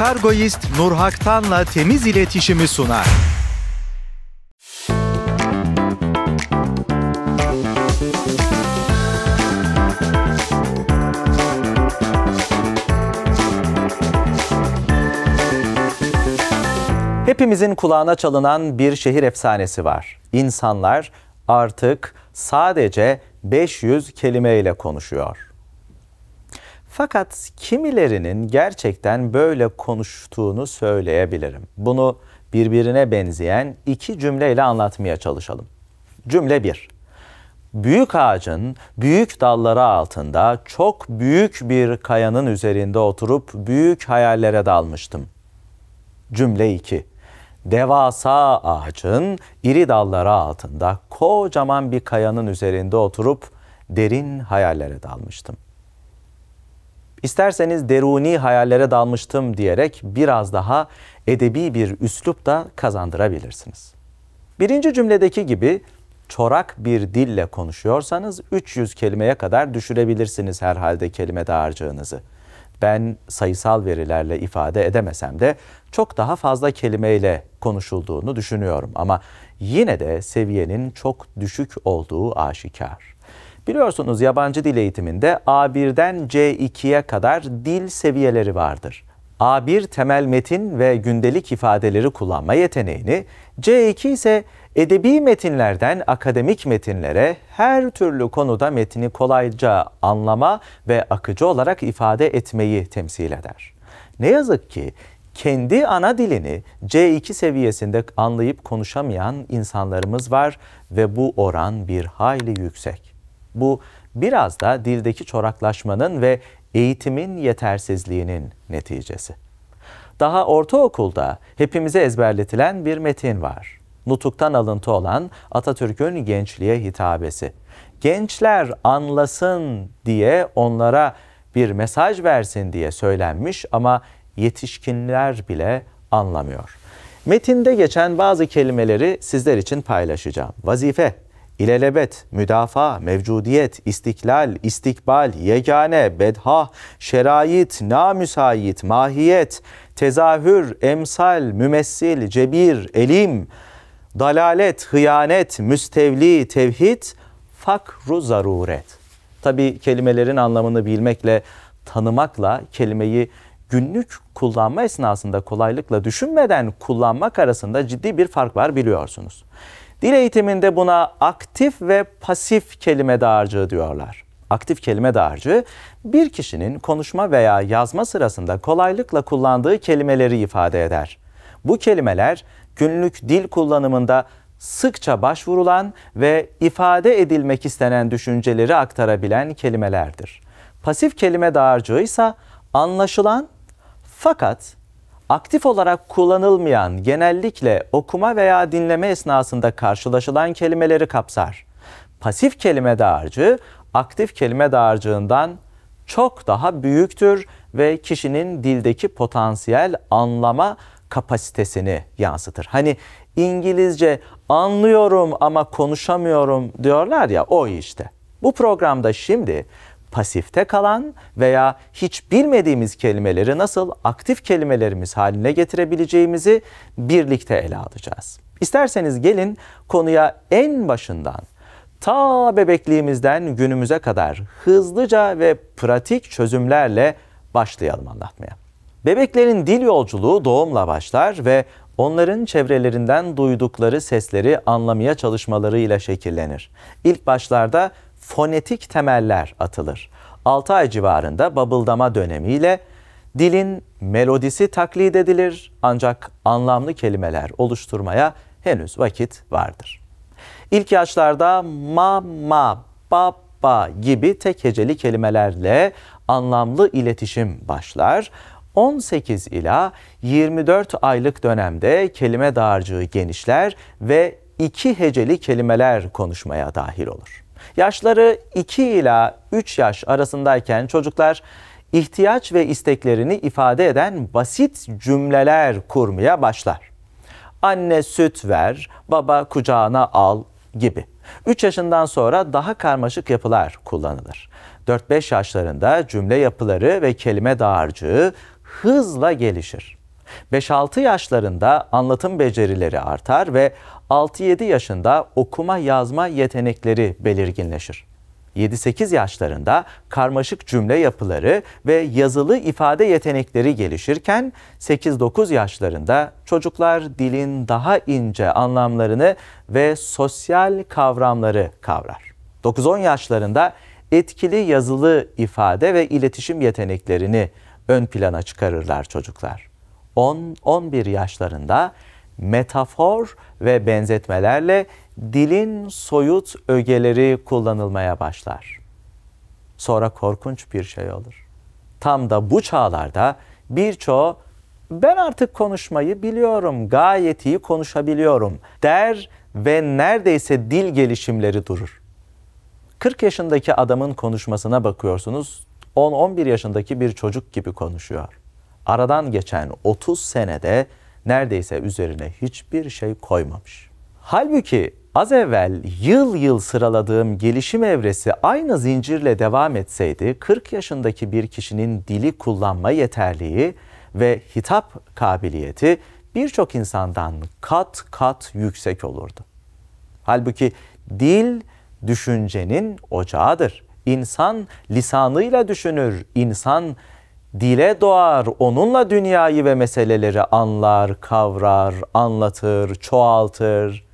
kargoist Nurhak Tan'la temiz iletişimi sunar. Hepimizin kulağına çalınan bir şehir efsanesi var. İnsanlar artık sadece 500 kelimeyle konuşuyor. Fakat kimilerinin gerçekten böyle konuştuğunu söyleyebilirim. Bunu birbirine benzeyen iki cümleyle anlatmaya çalışalım. Cümle 1. Büyük ağacın büyük dalları altında çok büyük bir kayanın üzerinde oturup büyük hayallere dalmıştım. Cümle 2. Devasa ağacın iri dalları altında kocaman bir kayanın üzerinde oturup derin hayallere dalmıştım.'' İsterseniz deruni hayallere dalmıştım diyerek biraz daha edebi bir üslup da kazandırabilirsiniz. Birinci cümledeki gibi çorak bir dille konuşuyorsanız 300 kelimeye kadar düşürebilirsiniz herhalde kelime dağarcığınızı. Ben sayısal verilerle ifade edemesem de çok daha fazla kelimeyle konuşulduğunu düşünüyorum ama yine de seviyenin çok düşük olduğu aşikar. Biliyorsunuz yabancı dil eğitiminde A1'den C2'ye kadar dil seviyeleri vardır. A1 temel metin ve gündelik ifadeleri kullanma yeteneğini, C2 ise edebi metinlerden akademik metinlere her türlü konuda metni kolayca anlama ve akıcı olarak ifade etmeyi temsil eder. Ne yazık ki kendi ana dilini C2 seviyesinde anlayıp konuşamayan insanlarımız var ve bu oran bir hayli yüksek. Bu biraz da dildeki çoraklaşmanın ve eğitimin yetersizliğinin neticesi. Daha ortaokulda hepimize ezberletilen bir metin var. Nutuk'tan alıntı olan Atatürk'ün gençliğe hitabesi. Gençler anlasın diye onlara bir mesaj versin diye söylenmiş ama yetişkinler bile anlamıyor. Metinde geçen bazı kelimeleri sizler için paylaşacağım. Vazife, ilelebet, müdafaa, mevcudiyet, istiklal, istikbal, yegane, bedha, şerait, namüsait, mahiyet, tezahür, emsal, mümessil, cebir, elim, dalalet, hıyanet, müstevli, tevhid, fakru zaruret. Tabi kelimelerin anlamını bilmekle, tanımakla kelimeyi günlük kullanma esnasında kolaylıkla düşünmeden kullanmak arasında ciddi bir fark var biliyorsunuz. Dil eğitiminde buna aktif ve pasif kelime dağarcığı diyorlar. Aktif kelime dağarcığı bir kişinin konuşma veya yazma sırasında kolaylıkla kullandığı kelimeleri ifade eder. Bu kelimeler günlük dil kullanımında sıkça başvurulan ve ifade edilmek istenen düşünceleri aktarabilen kelimelerdir. Pasif kelime dağarcığı ise anlaşılan fakat aktif olarak kullanılmayan genellikle okuma veya dinleme esnasında karşılaşılan kelimeleri kapsar. Pasif kelime dağarcığı aktif kelime dağarcığından çok daha büyüktür ve kişinin dildeki potansiyel anlama kapasitesini yansıtır. Hani İngilizce anlıyorum ama konuşamıyorum diyorlar ya o işte. Bu programda şimdi pasifte kalan veya hiç bilmediğimiz kelimeleri nasıl aktif kelimelerimiz haline getirebileceğimizi birlikte ele alacağız. İsterseniz gelin konuya en başından ta bebekliğimizden günümüze kadar hızlıca ve pratik çözümlerle başlayalım anlatmaya. Bebeklerin dil yolculuğu doğumla başlar ve onların çevrelerinden duydukları sesleri anlamaya çalışmalarıyla şekillenir. İlk başlarda fonetik temeller atılır. 6 ay civarında babıldama dönemiyle dilin melodisi taklit edilir ancak anlamlı kelimeler oluşturmaya henüz vakit vardır. İlk yaşlarda ma ma ba ba gibi tek heceli kelimelerle anlamlı iletişim başlar. 18 ila 24 aylık dönemde kelime dağarcığı genişler ve iki heceli kelimeler konuşmaya dahil olur. Yaşları 2 ila 3 yaş arasındayken çocuklar ihtiyaç ve isteklerini ifade eden basit cümleler kurmaya başlar. Anne süt ver, baba kucağına al gibi. 3 yaşından sonra daha karmaşık yapılar kullanılır. 4-5 yaşlarında cümle yapıları ve kelime dağarcığı hızla gelişir. 5-6 yaşlarında anlatım becerileri artar ve 6-7 yaşında okuma yazma yetenekleri belirginleşir. 7-8 yaşlarında karmaşık cümle yapıları ve yazılı ifade yetenekleri gelişirken 8-9 yaşlarında çocuklar dilin daha ince anlamlarını ve sosyal kavramları kavrar. 9-10 yaşlarında etkili yazılı ifade ve iletişim yeteneklerini ön plana çıkarırlar çocuklar. 10-11 yaşlarında metafor ve benzetmelerle dilin soyut ögeleri kullanılmaya başlar. Sonra korkunç bir şey olur. Tam da bu çağlarda birçoğu ben artık konuşmayı biliyorum, gayet iyi konuşabiliyorum der ve neredeyse dil gelişimleri durur. 40 yaşındaki adamın konuşmasına bakıyorsunuz, 10-11 yaşındaki bir çocuk gibi konuşuyor aradan geçen 30 senede neredeyse üzerine hiçbir şey koymamış. Halbuki az evvel yıl yıl sıraladığım gelişim evresi aynı zincirle devam etseydi 40 yaşındaki bir kişinin dili kullanma yeterliği ve hitap kabiliyeti birçok insandan kat kat yüksek olurdu. Halbuki dil düşüncenin ocağıdır. İnsan lisanıyla düşünür, insan Dile doğar, onunla dünyayı ve meseleleri anlar, kavrar, anlatır, çoğaltır.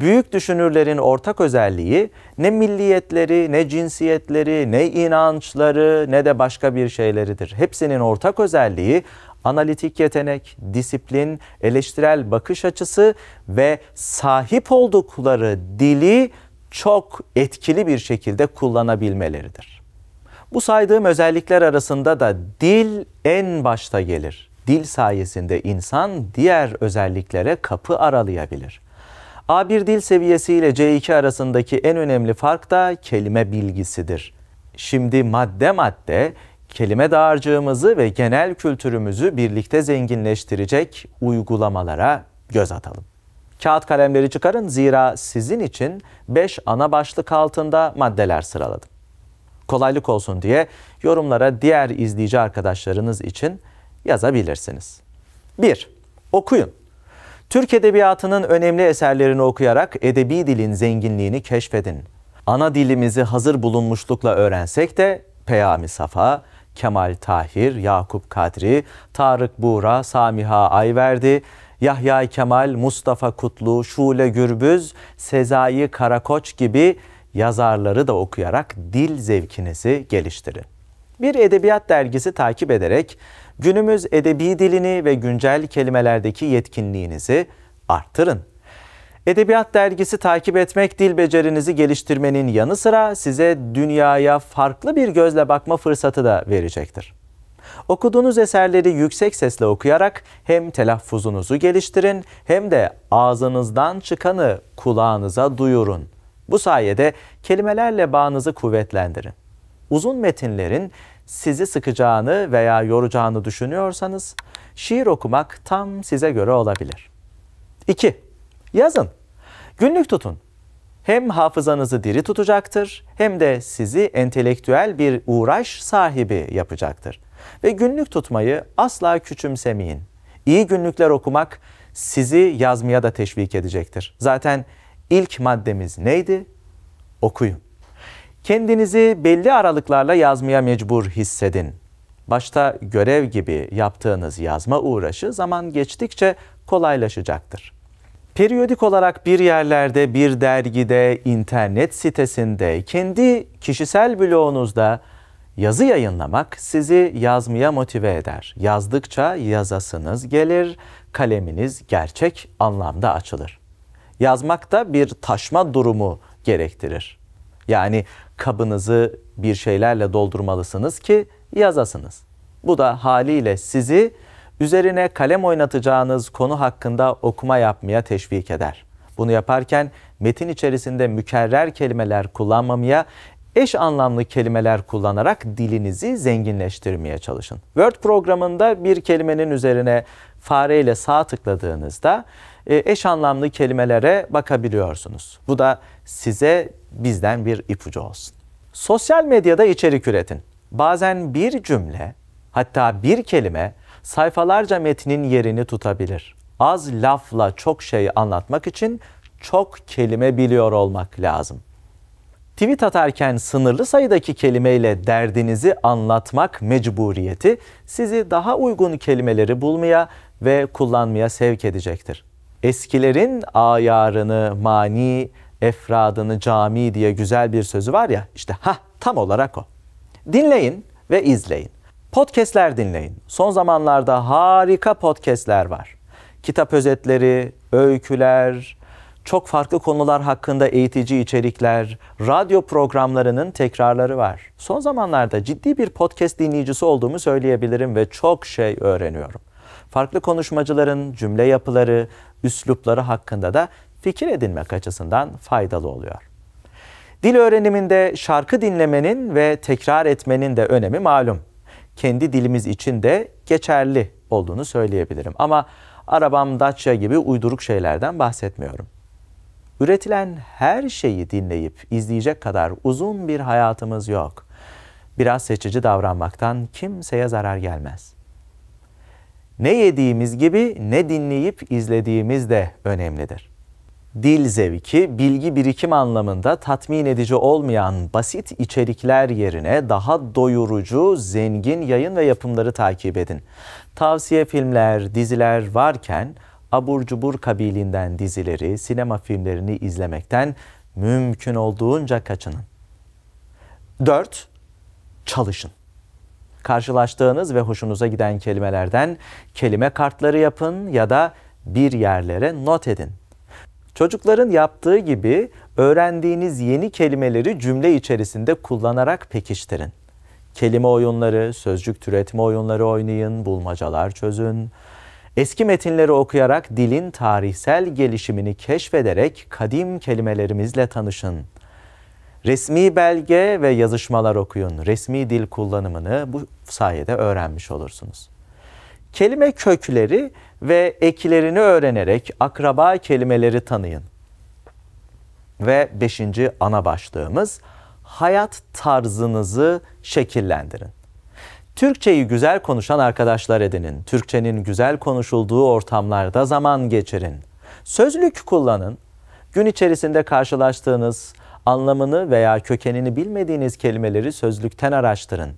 Büyük düşünürlerin ortak özelliği ne milliyetleri, ne cinsiyetleri, ne inançları, ne de başka bir şeyleridir. Hepsinin ortak özelliği analitik yetenek, disiplin, eleştirel bakış açısı ve sahip oldukları dili çok etkili bir şekilde kullanabilmeleridir. Bu saydığım özellikler arasında da dil en başta gelir. Dil sayesinde insan diğer özelliklere kapı aralayabilir. A1 dil seviyesi ile C2 arasındaki en önemli fark da kelime bilgisidir. Şimdi madde madde kelime dağarcığımızı ve genel kültürümüzü birlikte zenginleştirecek uygulamalara göz atalım. Kağıt kalemleri çıkarın zira sizin için 5 ana başlık altında maddeler sıraladım kolaylık olsun diye yorumlara diğer izleyici arkadaşlarınız için yazabilirsiniz. 1. Okuyun. Türk edebiyatının önemli eserlerini okuyarak edebi dilin zenginliğini keşfedin. Ana dilimizi hazır bulunmuşlukla öğrensek de Peyami Safa, Kemal Tahir, Yakup Kadri, Tarık Buğra, Samiha Ayverdi, Yahya Kemal, Mustafa Kutlu, Şule Gürbüz, Sezai Karakoç gibi yazarları da okuyarak dil zevkinizi geliştirin. Bir edebiyat dergisi takip ederek günümüz edebi dilini ve güncel kelimelerdeki yetkinliğinizi artırın. Edebiyat dergisi takip etmek dil becerinizi geliştirmenin yanı sıra size dünyaya farklı bir gözle bakma fırsatı da verecektir. Okuduğunuz eserleri yüksek sesle okuyarak hem telaffuzunuzu geliştirin hem de ağzınızdan çıkanı kulağınıza duyurun. Bu sayede kelimelerle bağınızı kuvvetlendirin. Uzun metinlerin sizi sıkacağını veya yoracağını düşünüyorsanız şiir okumak tam size göre olabilir. 2. Yazın. Günlük tutun. Hem hafızanızı diri tutacaktır hem de sizi entelektüel bir uğraş sahibi yapacaktır. Ve günlük tutmayı asla küçümsemeyin. İyi günlükler okumak sizi yazmaya da teşvik edecektir. Zaten İlk maddemiz neydi? Okuyun. Kendinizi belli aralıklarla yazmaya mecbur hissedin. Başta görev gibi yaptığınız yazma uğraşı zaman geçtikçe kolaylaşacaktır. Periyodik olarak bir yerlerde, bir dergide, internet sitesinde, kendi kişisel bloğunuzda yazı yayınlamak sizi yazmaya motive eder. Yazdıkça yazasınız gelir, kaleminiz gerçek anlamda açılır. Yazmak da bir taşma durumu gerektirir. Yani kabınızı bir şeylerle doldurmalısınız ki yazasınız. Bu da haliyle sizi üzerine kalem oynatacağınız konu hakkında okuma yapmaya teşvik eder. Bunu yaparken metin içerisinde mükerrer kelimeler kullanmamaya, eş anlamlı kelimeler kullanarak dilinizi zenginleştirmeye çalışın. Word programında bir kelimenin üzerine fareyle sağ tıkladığınızda e, eş anlamlı kelimelere bakabiliyorsunuz. Bu da size bizden bir ipucu olsun. Sosyal medyada içerik üretin. Bazen bir cümle, hatta bir kelime sayfalarca metnin yerini tutabilir. Az lafla çok şey anlatmak için çok kelime biliyor olmak lazım. Tweet atarken sınırlı sayıdaki kelimeyle derdinizi anlatmak mecburiyeti sizi daha uygun kelimeleri bulmaya ve kullanmaya sevk edecektir eskilerin ayarını mani, efradını cami diye güzel bir sözü var ya işte ha tam olarak o. Dinleyin ve izleyin. Podcast'ler dinleyin. Son zamanlarda harika podcast'ler var. Kitap özetleri, öyküler, çok farklı konular hakkında eğitici içerikler, radyo programlarının tekrarları var. Son zamanlarda ciddi bir podcast dinleyicisi olduğumu söyleyebilirim ve çok şey öğreniyorum farklı konuşmacıların cümle yapıları, üslupları hakkında da fikir edinmek açısından faydalı oluyor. Dil öğreniminde şarkı dinlemenin ve tekrar etmenin de önemi malum. Kendi dilimiz için de geçerli olduğunu söyleyebilirim. Ama arabam Dacia gibi uyduruk şeylerden bahsetmiyorum. Üretilen her şeyi dinleyip izleyecek kadar uzun bir hayatımız yok. Biraz seçici davranmaktan kimseye zarar gelmez. Ne yediğimiz gibi ne dinleyip izlediğimiz de önemlidir. Dil zevki, bilgi birikim anlamında tatmin edici olmayan basit içerikler yerine daha doyurucu, zengin yayın ve yapımları takip edin. Tavsiye filmler, diziler varken abur cubur kabiliğinden dizileri, sinema filmlerini izlemekten mümkün olduğunca kaçının. 4. Çalışın karşılaştığınız ve hoşunuza giden kelimelerden kelime kartları yapın ya da bir yerlere not edin. Çocukların yaptığı gibi öğrendiğiniz yeni kelimeleri cümle içerisinde kullanarak pekiştirin. Kelime oyunları, sözcük türetme oyunları oynayın, bulmacalar çözün. Eski metinleri okuyarak dilin tarihsel gelişimini keşfederek kadim kelimelerimizle tanışın. Resmi belge ve yazışmalar okuyun. Resmi dil kullanımını bu sayede öğrenmiş olursunuz. Kelime kökleri ve eklerini öğrenerek akraba kelimeleri tanıyın. Ve beşinci ana başlığımız hayat tarzınızı şekillendirin. Türkçeyi güzel konuşan arkadaşlar edinin. Türkçenin güzel konuşulduğu ortamlarda zaman geçirin. Sözlük kullanın. Gün içerisinde karşılaştığınız Anlamını veya kökenini bilmediğiniz kelimeleri sözlükten araştırın.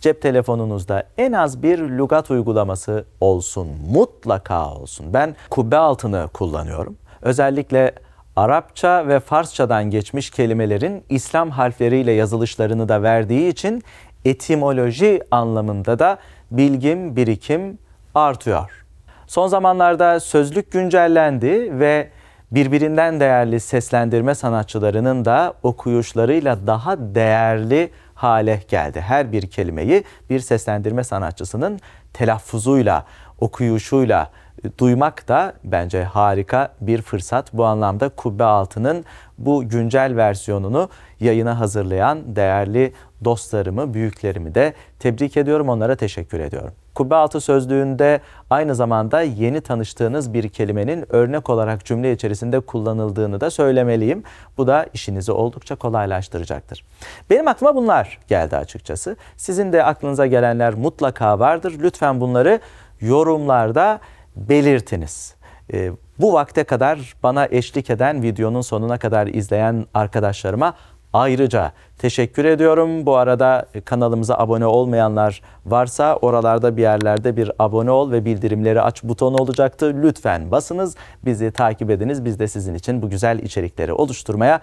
Cep telefonunuzda en az bir lügat uygulaması olsun. Mutlaka olsun. Ben kubbe altını kullanıyorum. Özellikle Arapça ve Farsçadan geçmiş kelimelerin İslam harfleriyle yazılışlarını da verdiği için etimoloji anlamında da bilgim, birikim artıyor. Son zamanlarda sözlük güncellendi ve birbirinden değerli seslendirme sanatçılarının da okuyuşlarıyla daha değerli hale geldi. Her bir kelimeyi bir seslendirme sanatçısının telaffuzuyla, okuyuşuyla duymak da bence harika bir fırsat. Bu anlamda Kubbe Altı'nın bu güncel versiyonunu yayına hazırlayan değerli dostlarımı, büyüklerimi de tebrik ediyorum, onlara teşekkür ediyorum. Kubbe altı sözlüğünde aynı zamanda yeni tanıştığınız bir kelimenin örnek olarak cümle içerisinde kullanıldığını da söylemeliyim. Bu da işinizi oldukça kolaylaştıracaktır. Benim aklıma bunlar geldi açıkçası. Sizin de aklınıza gelenler mutlaka vardır. Lütfen bunları yorumlarda belirtiniz. Ee, bu vakte kadar bana eşlik eden videonun sonuna kadar izleyen arkadaşlarıma ayrıca teşekkür ediyorum. Bu arada e, kanalımıza abone olmayanlar varsa oralarda bir yerlerde bir abone ol ve bildirimleri aç butonu olacaktı. Lütfen basınız, bizi takip ediniz. Biz de sizin için bu güzel içerikleri oluşturmaya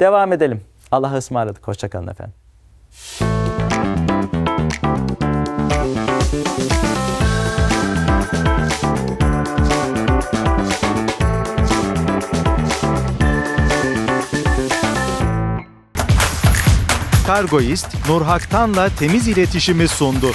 devam edelim. Allah'a ısmarladık. Hoşçakalın efendim. kargoist Nurhak'tanla temiz iletişimi sundu.